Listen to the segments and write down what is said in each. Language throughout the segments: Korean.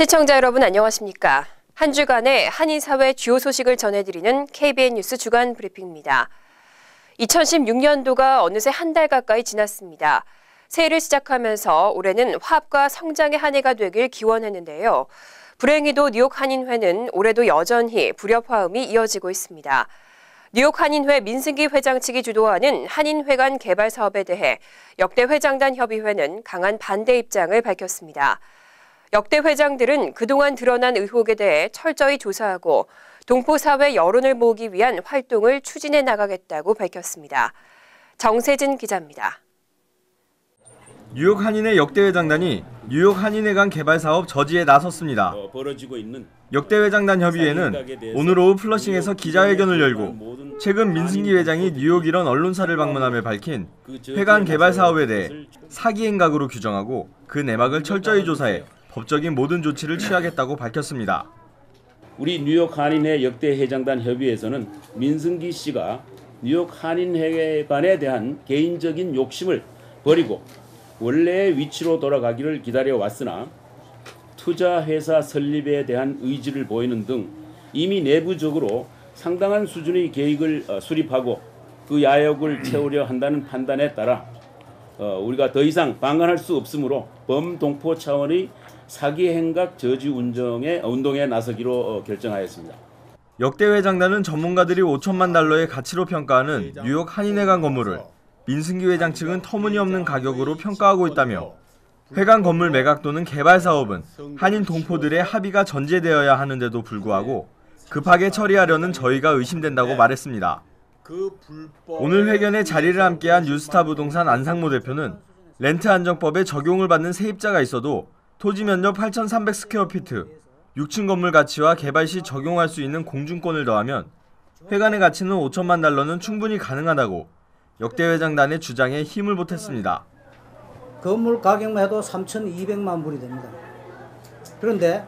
시청자 여러분 안녕하십니까? 한 주간의 한인 사회 주요 소식을 전해드리는 KBN 뉴스 주간 브리핑입니다. 2016년도가 어느새 한 달 가까이 지났습니다. 새해를 시작하면서 올해는 화합과 성장의 한 해가 되길 기원했는데요. 불행히도 뉴욕 한인회는 올해도 여전히 불협화음이 이어지고 있습니다. 뉴욕 한인회 민승기 회장 측이 주도하는 한인회 관 개발 사업에 대해 역대 회장단 협의회는 강한 반대 입장을 밝혔습니다. 역대 회장들은 그동안 드러난 의혹에 대해 철저히 조사하고 동포사회 여론을 모으기 위한 활동을 추진해 나가겠다고 밝혔습니다. 정세진 기자입니다. 뉴욕 한인회 역대 회장단이 뉴욕 한인회 관 개발 사업 저지에 나섰습니다. 역대 회장단 협의회는 오늘 오후 플러싱에서 기자회견을 열고 최근 민승기 회장이 뉴욕 이런 언론사를 방문하며 밝힌 그 회관 개발 사업에 대해 사기 행각으로 규정하고 그 내막을 철저히 조사해 법적인 모든 조치를 취하겠다고 밝혔습니다. 우리 뉴욕 한인회 역대 회장단 협의에서는 민승기 씨가 뉴욕 한인회관에 대한 개인적인 욕심을 버리고 원래의 위치로 돌아가기를 기다려왔으나 투자회사 설립에 대한 의지를 보이는 등 이미 내부적으로 상당한 수준의 계획을 어, 수립하고 그 야욕을 채우려 한다는 판단에 따라 어, 우리가 더 이상 방관할 수 없으므로 범동포 차원의 사기 행각 저지 운동에 운동에 나서기로 어, 결정하였습니다. 역대 회장단은 전문가들이 5천만 달러의 가치로 평가하는 뉴욕 한인회관 건물을 민승기 회장 측은 터무니없는 가격으로 평가하고 있다며 회관 건물 매각 또는 개발 사업은 한인 동포들의 합의가 전제되어야 하는데도 불구하고 급하게 처리하려는 저희가 의심된다고 네. 말했습니다. 그 오늘 회견에 자리를 함께한 뉴스타 부동산 안상모 대표는 렌트 안정법에 적용을 받는 세입자가 있어도 토지 면적 8,300 스퀘어피트, 6층 건물 가치와 개발 시 적용할 수 있는 공중권을 더하면 회관의 가치는 5천만 달러는 충분히 가능하다고 역대 회장단의 주장에 힘을 보탰습니다. 건물 가격만 해도 3,200만 불이 됩니다. 그런데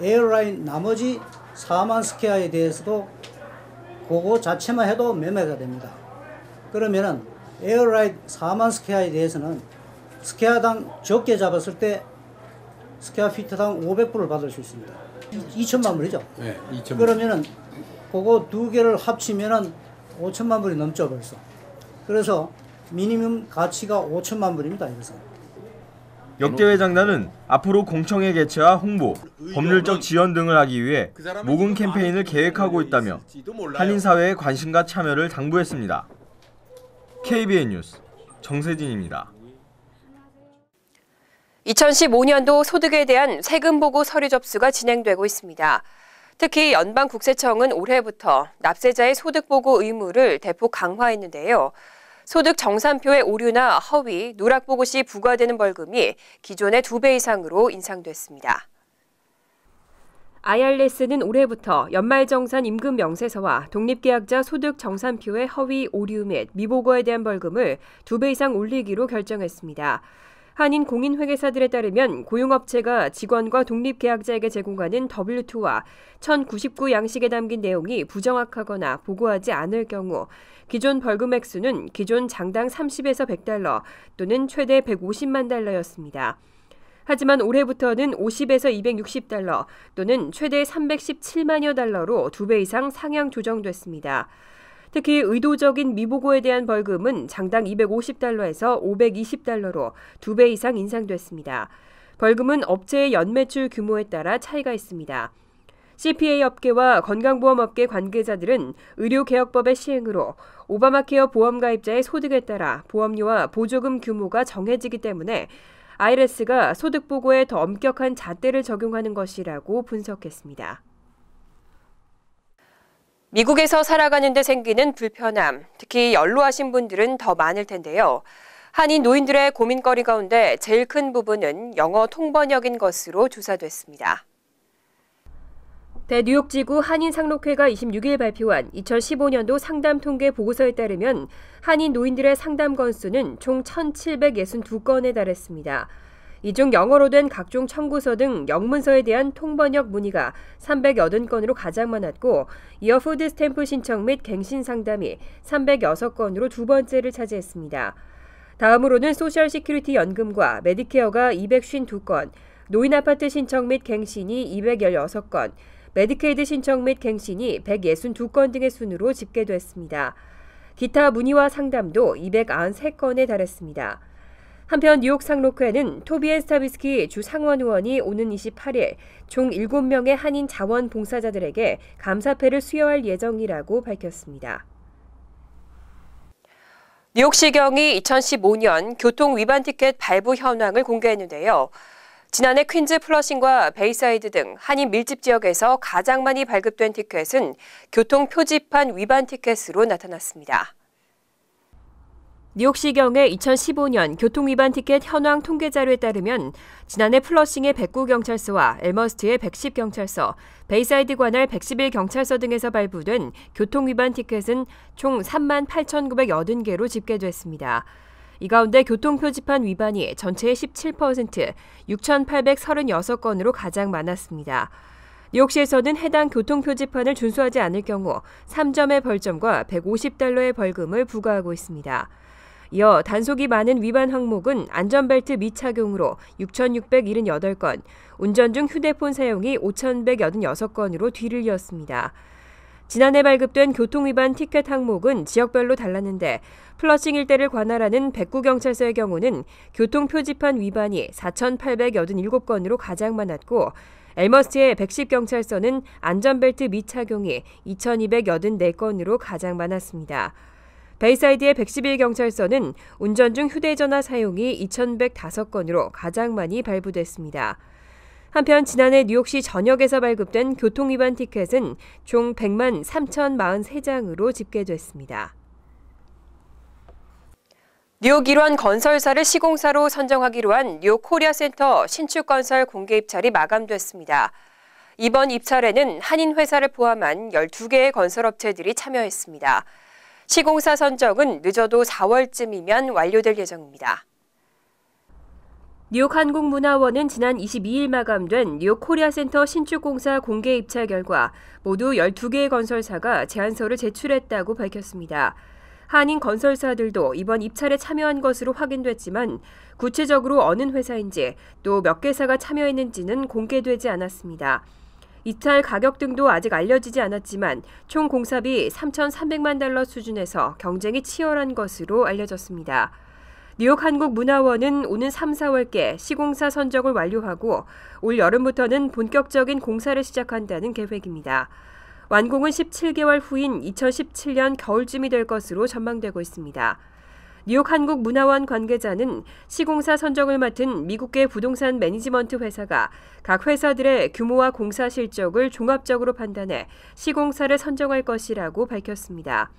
에어라인 나머지 4만 스퀘어에 대해서도 그거 자체만 해도 매매가 됩니다. 그러면은 에어라이드 4만 스퀘어에 대해서는 스퀘어당 적게 잡았을 때 스퀘어 피트당 500불을 받을 수 있습니다. 2천만 불이죠? 네, 2천만 그러면은 그거 두 개를 합치면은 5천만 불이 넘죠 벌써. 그래서 미니멈 가치가 5천만 불입니다. 여기서. 역대회 장단은 앞으로 공청회 개최와 홍보, 법률적 지원 등을 하기 위해 그 모금 캠페인을 계획하고 있다며 한인 사회의 관심과 참여를 당부했습니다. KBN 뉴스 정세진입니다. 2015년도 소득에 대한 세금 보고 서류 접수가 진행되고 있습니다. 특히 연방국세청은 올해부터 납세자의 소득 보고 의무를 대폭 강화했는데요. 소득 정산표의 오류나 허위, 누락보고 시 부과되는 벌금이 기존의 두 배 이상으로 인상됐습니다. IRS는 올해부터 연말정산 임금 명세서와 독립계약자 소득 정산표의 허위 오류 및 미보고에 대한 벌금을 2배 이상 올리기로 결정했습니다. 한인 공인회계사들에 따르면 고용업체가 직원과 독립계약자에게 제공하는 W2와 1099 양식에 담긴 내용이 부정확하거나 보고하지 않을 경우 기존 벌금 액수는 기존 장당 30에서 100달러 또는 최대 150만 달러였습니다. 하지만 올해부터는 50에서 260달러 또는 최대 317만여 달러로 두 배 이상 상향 조정됐습니다. 특히 의도적인 미보고에 대한 벌금은 장당 250달러에서 520달러로 두 배 이상 인상됐습니다. 벌금은 업체의 연매출 규모에 따라 차이가 있습니다. CPA 업계와 건강보험업계 관계자들은 의료개혁법의 시행으로 오바마케어 보험가입자의 소득에 따라 보험료와 보조금 규모가 정해지기 때문에 IRS가 소득보고에 더 엄격한 잣대를 적용하는 것이라고 분석했습니다. 미국에서 살아가는데 생기는 불편함, 특히 연로하신 분들은 더 많을 텐데요. 한인 노인들의 고민거리 가운데 제일 큰 부분은 영어 통번역인 것으로 조사됐습니다. 대뉴욕지구 한인상록회가 26일 발표한 2015년도 상담 통계 보고서에 따르면 한인 노인들의 상담 건수는 총 1,762건에 달했습니다. 이중 영어로 된 각종 청구서 등 영문서에 대한 통번역 문의가 380건으로 가장 많았고 이어 푸드 스탬프 신청 및 갱신 상담이 306건으로 두 번째를 차지했습니다. 다음으로는 소셜 시큐리티 연금과 메디케어가 252건, 노인 아파트 신청 및 갱신이 216건, 메디케이드 신청 및 갱신이 162건 등의 순으로 집계됐습니다. 기타 문의와 상담도 293건에 달했습니다. 한편 뉴욕 상록회는 토비에 스타비스키 주 상원 의원이 오는 28일 총 7명의 한인 자원 봉사자들에게 감사패를 수여할 예정이라고 밝혔습니다. 뉴욕시경이 2015년 교통위반 티켓 발부 현황을 공개했는데요. 지난해 퀸즈 플러싱과 베이사이드 등 한인 밀집 지역에서 가장 많이 발급된 티켓은 교통 표지판 위반 티켓으로 나타났습니다. 뉴욕시경의 2015년 교통위반 티켓 현황 통계 자료에 따르면 지난해 플러싱의 109경찰서와 엘머스트의 110경찰서, 베이사이드 관할 111경찰서 등에서 발부된 교통위반 티켓은 총 38,980개로 집계됐습니다. 이 가운데 교통표지판 위반이 전체의 17%, 6,836건으로 가장 많았습니다. 뉴욕시에서는 해당 교통표지판을 준수하지 않을 경우 3점의 벌점과 150달러의 벌금을 부과하고 있습니다. 이어 단속이 많은 위반 항목은 안전벨트 미착용으로 6,678건, 운전 중 휴대폰 사용이 5,186건으로 뒤를 이었습니다. 지난해 발급된 교통위반 티켓 항목은 지역별로 달랐는데 플러싱 일대를 관할하는 백구경찰서의 경우는 교통표지판 위반이 4,887건으로 가장 많았고 엘머스의 110경찰서는 안전벨트 미착용이 2,284건으로 가장 많았습니다. 베이사이드의 111경찰서는 운전 중 휴대전화 사용이 2,105건으로 가장 많이 발부됐습니다. 한편 지난해 뉴욕시 전역에서 발급된 교통위반 티켓은 총 100만 3,043장으로 집계됐습니다. 뉴욕 일원 건설사를 시공사로 선정하기로 한 뉴욕 코리아 센터 신축 건설 공개 입찰이 마감됐습니다. 이번 입찰에는 한인 회사를 포함한 12개의 건설업체들이 참여했습니다. 시공사 선정은 늦어도 4월쯤이면 완료될 예정입니다. 뉴욕 한국문화원은 지난 22일 마감된 뉴욕 코리아센터 신축공사 공개 입찰 결과 모두 12개의 건설사가 제안서를 제출했다고 밝혔습니다. 한인 건설사들도 이번 입찰에 참여한 것으로 확인됐지만 구체적으로 어느 회사인지 또 몇 개사가 참여했는지는 공개되지 않았습니다. 이탈 가격 등도 아직 알려지지 않았지만 총 공사비 3,300만 달러 수준에서 경쟁이 치열한 것으로 알려졌습니다. 뉴욕 한국문화원은 오는 3, 4월께 시공사 선정을 완료하고 올 여름부터는 본격적인 공사를 시작한다는 계획입니다. 완공은 17개월 후인 2017년 겨울쯤이 될 것으로 전망되고 있습니다. 뉴욕 한국문화원 관계자는 시공사 선정을 맡은 미국계 부동산 매니지먼트 회사가 각 회사들의 규모와 공사 실적을 종합적으로 판단해 시공사를 선정할 것이라고 밝혔습니다.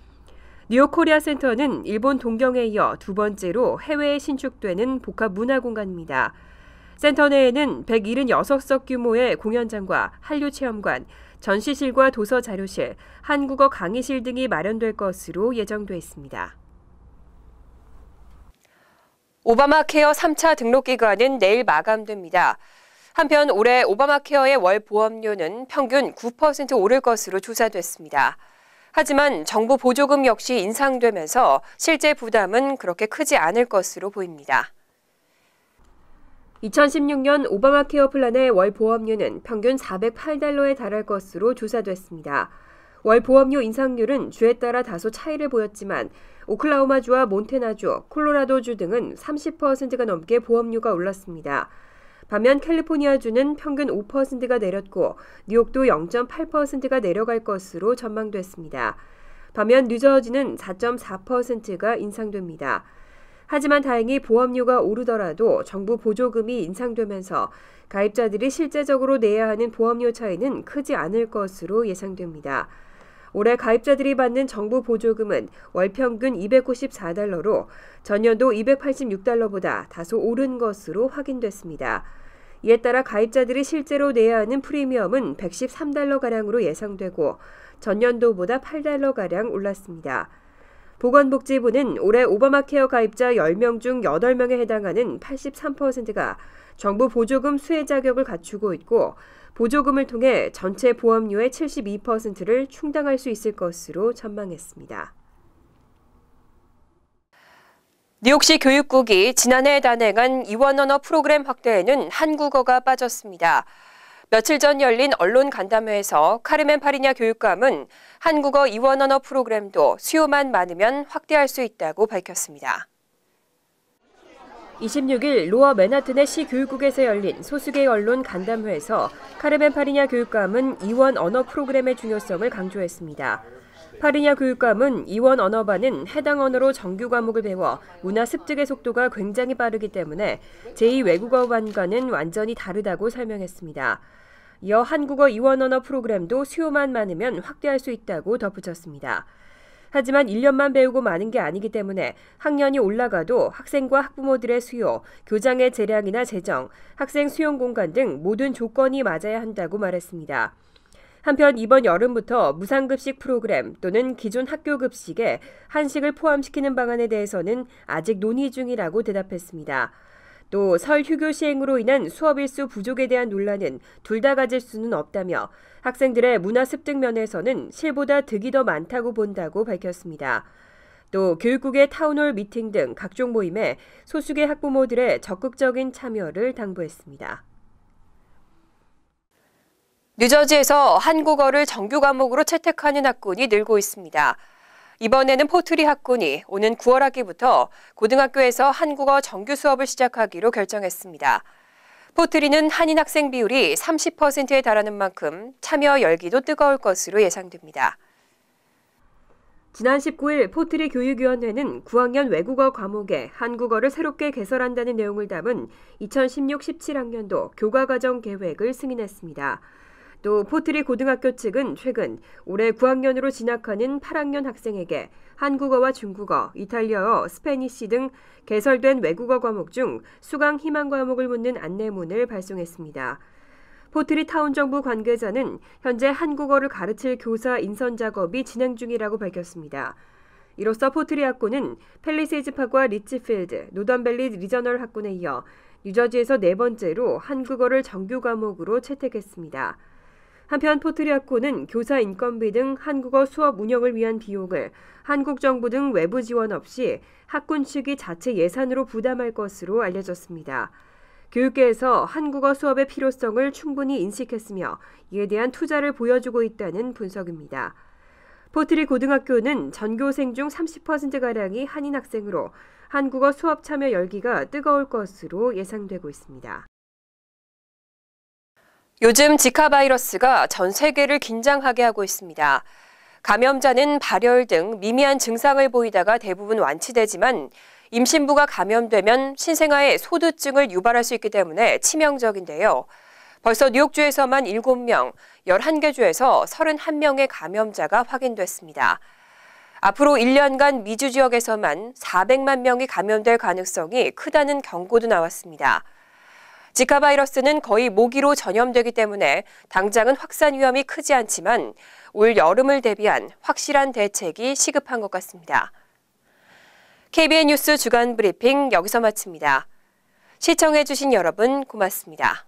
뉴욕 코리아 센터는 일본 동경에 이어 두 번째로 해외에 신축되는 복합 문화 공간입니다. 센터 내에는 176석 규모의 공연장과 한류 체험관, 전시실과 도서 자료실, 한국어 강의실 등이 마련될 것으로 예정돼 있습니다. 오바마 케어 3차 등록 기간은 내일 마감됩니다. 한편 올해 오바마 케어의 월 보험료는 평균 9% 오를 것으로 조사됐습니다. 하지만 정부 보조금 역시 인상되면서 실제 부담은 그렇게 크지 않을 것으로 보입니다. 2016년 오바마 케어 플랜의 월 보험료는 평균 408달러에 달할 것으로 조사됐습니다. 월 보험료 인상률은 주에 따라 다소 차이를 보였지만 오클라호마주와 몬테나주, 콜로라도주 등은 30%가 넘게 보험료가 올랐습니다. 반면 캘리포니아주는 평균 5%가 내렸고 뉴욕도 0.8%가 내려갈 것으로 전망됐습니다. 반면 뉴저지는 4.4%가 인상됩니다. 하지만 다행히 보험료가 오르더라도 정부 보조금이 인상되면서 가입자들이 실제적으로 내야 하는 보험료 차이는 크지 않을 것으로 예상됩니다. 올해 가입자들이 받는 정부 보조금은 월 평균 294달러로 전년도 286달러보다 다소 오른 것으로 확인됐습니다. 이에 따라 가입자들이 실제로 내야 하는 프리미엄은 113달러가량으로 예상되고 전년도보다 8달러가량 올랐습니다. 보건복지부는 올해 오바마 케어 가입자 10명 중 8명에 해당하는 83%가 정부 보조금 수혜 자격을 갖추고 있고 보조금을 통해 전체 보험료의 72%를 충당할 수 있을 것으로 전망했습니다. 뉴욕시 교육국이 지난해 단행한 이원 언어 프로그램 확대에는 한국어가 빠졌습니다. 며칠 전 열린 언론 간담회에서 카르멘 파리냐 교육감은 한국어 이원 언어 프로그램도 수요만 많으면 확대할 수 있다고 밝혔습니다. 26일 로어 맨하튼의 시 교육국에서 열린 소수계 언론 간담회에서 카르멘 파리냐 교육감은 이원 언어 프로그램의 중요성을 강조했습니다. 파리냐 교육감은 이원 언어반은 해당 언어로 정규 과목을 배워 문화 습득의 속도가 굉장히 빠르기 때문에 제2 외국어반과는 완전히 다르다고 설명했습니다. 이어 한국어 이원 언어 프로그램도 수요만 많으면 확대할 수 있다고 덧붙였습니다. 하지만 1년만 배우고 마는 게 아니기 때문에 학년이 올라가도 학생과 학부모들의 수요, 교장의 재량이나 재정, 학생 수용 공간 등 모든 조건이 맞아야 한다고 말했습니다. 한편 이번 여름부터 무상급식 프로그램 또는 기존 학교 급식에 한식을 포함시키는 방안에 대해서는 아직 논의 중이라고 대답했습니다. 또설 휴교 시행으로 인한 수업 일수 부족에 대한 논란은 둘 다 가질 수는 없다며 학생들의 문화 습득 면에서는 실보다 득이 더 많다고 본다고 밝혔습니다. 또 교육국의 타운홀 미팅 등 각종 모임에 소수계 학부모들의 적극적인 참여를 당부했습니다. 뉴저지에서 한국어를 정규 과목으로 채택하는 학군이 늘고 있습니다. 이번에는 포트리 학군이 오는 9월 학기부터 고등학교에서 한국어 정규 수업을 시작하기로 결정했습니다. 포트리는 한인 학생 비율이 30%에 달하는 만큼 참여 열기도 뜨거울 것으로 예상됩니다. 지난 19일 포트리 교육위원회는 9학년 외국어 과목에 한국어를 새롭게 개설한다는 내용을 담은 2016-17학년도 교과과정 계획을 승인했습니다. 또 포트리 고등학교 측은 최근 올해 9학년으로 진학하는 8학년 학생에게 한국어와 중국어, 이탈리아어, 스페니시 등 개설된 외국어 과목 중 수강 희망 과목을 묻는 안내문을 발송했습니다. 포트리 타운 정부 관계자는 현재 한국어를 가르칠 교사 인선 작업이 진행 중이라고 밝혔습니다. 이로써 포트리 학군은 펠리세이즈 파과 리치필드, 노던밸리 리저널 학군에 이어 뉴저지에서 네 번째로 한국어를 정규 과목으로 채택했습니다. 한편 포트리아코는 교사 인건비 등 한국어 수업 운영을 위한 비용을 한국 정부 등 외부 지원 없이 학군 측이 자체 예산으로 부담할 것으로 알려졌습니다. 교육계에서 한국어 수업의 필요성을 충분히 인식했으며 이에 대한 투자를 보여주고 있다는 분석입니다. 포트리 고등학교는 전교생 중 30%가량이 한인 학생으로 한국어 수업 참여 열기가 뜨거울 것으로 예상되고 있습니다. 요즘 지카 바이러스가 전 세계를 긴장하게 하고 있습니다. 감염자는 발열 등 미미한 증상을 보이다가 대부분 완치되지만 임신부가 감염되면 신생아의 소두증을 유발할 수 있기 때문에 치명적인데요. 벌써 뉴욕주에서만 7명, 11개 주에서 31명의 감염자가 확인됐습니다. 앞으로 1년간 미주 지역에서만 400만 명이 감염될 가능성이 크다는 경고도 나왔습니다. 지카 바이러스는 거의 모기로 전염되기 때문에 당장은 확산 위험이 크지 않지만 올 여름을 대비한 확실한 대책이 시급한 것 같습니다. KBN 뉴스 주간 브리핑 여기서 마칩니다. 시청해주신 여러분 고맙습니다.